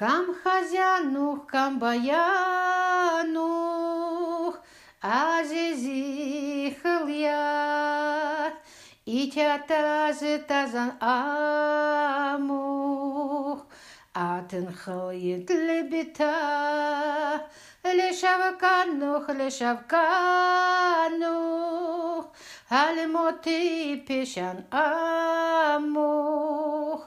Кам кам Камхазянух, камбаянух, я, и тятазы тазан амух, атынхл итлебита, лешавканух, лешавканух, алмоты пешан амух,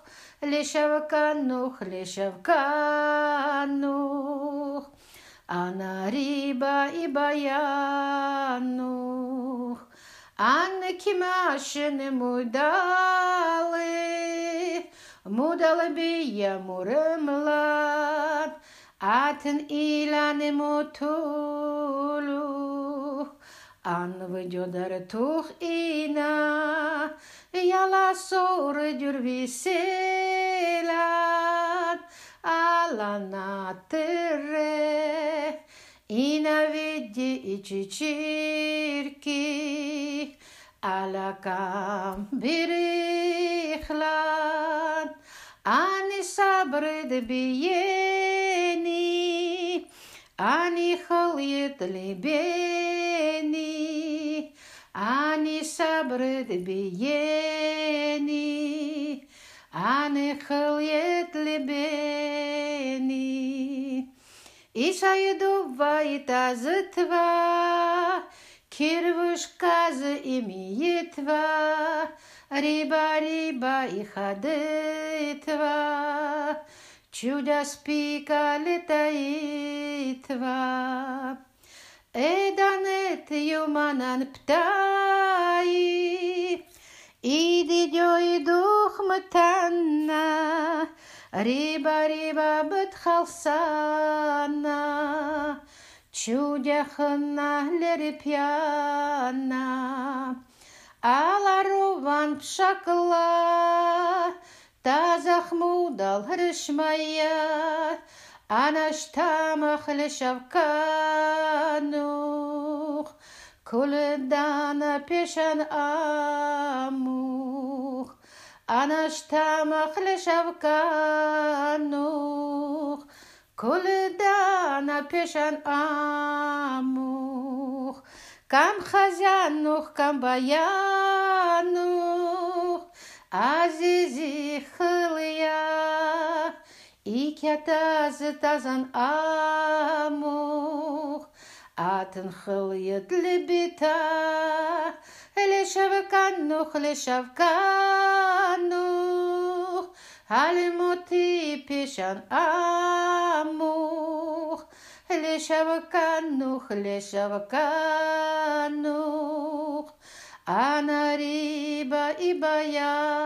Лишавканух, лишавканух, анариба и баянух. Анна не мудали, мудали бия муремлад, атен илани мутулух, ан ведёдар тух инах. ja suured jürvis elad, alana tere и на виде и чечирки, алакам берехлад, они сабры дебиени, они холит лебени. אני שברד בייני, אני חליית לבני. איש הידובה התעזתבה, קרבושקה זה אמי יתבה, ריבה ריבה יחדתבה, чудя спика летаитва. Эдан Юманан Птаи, Иди дёй дух матанна, Риба риба бытхалсана, Чудяхына лери пьяна, Аларуван пшакла, Тазахмудал рышмая, Анаштамах лешавка. Колдана пешан амух, анаштамах лешавканух. Колдана пешан амух, кам хазянух, кам баянух, азизи хылыя, икятазы тазан амух. Атенхлыет лебита, лешавканух, лешавканух, алимоти пешан амух, лешавканух, лешавканух, анариба и боя.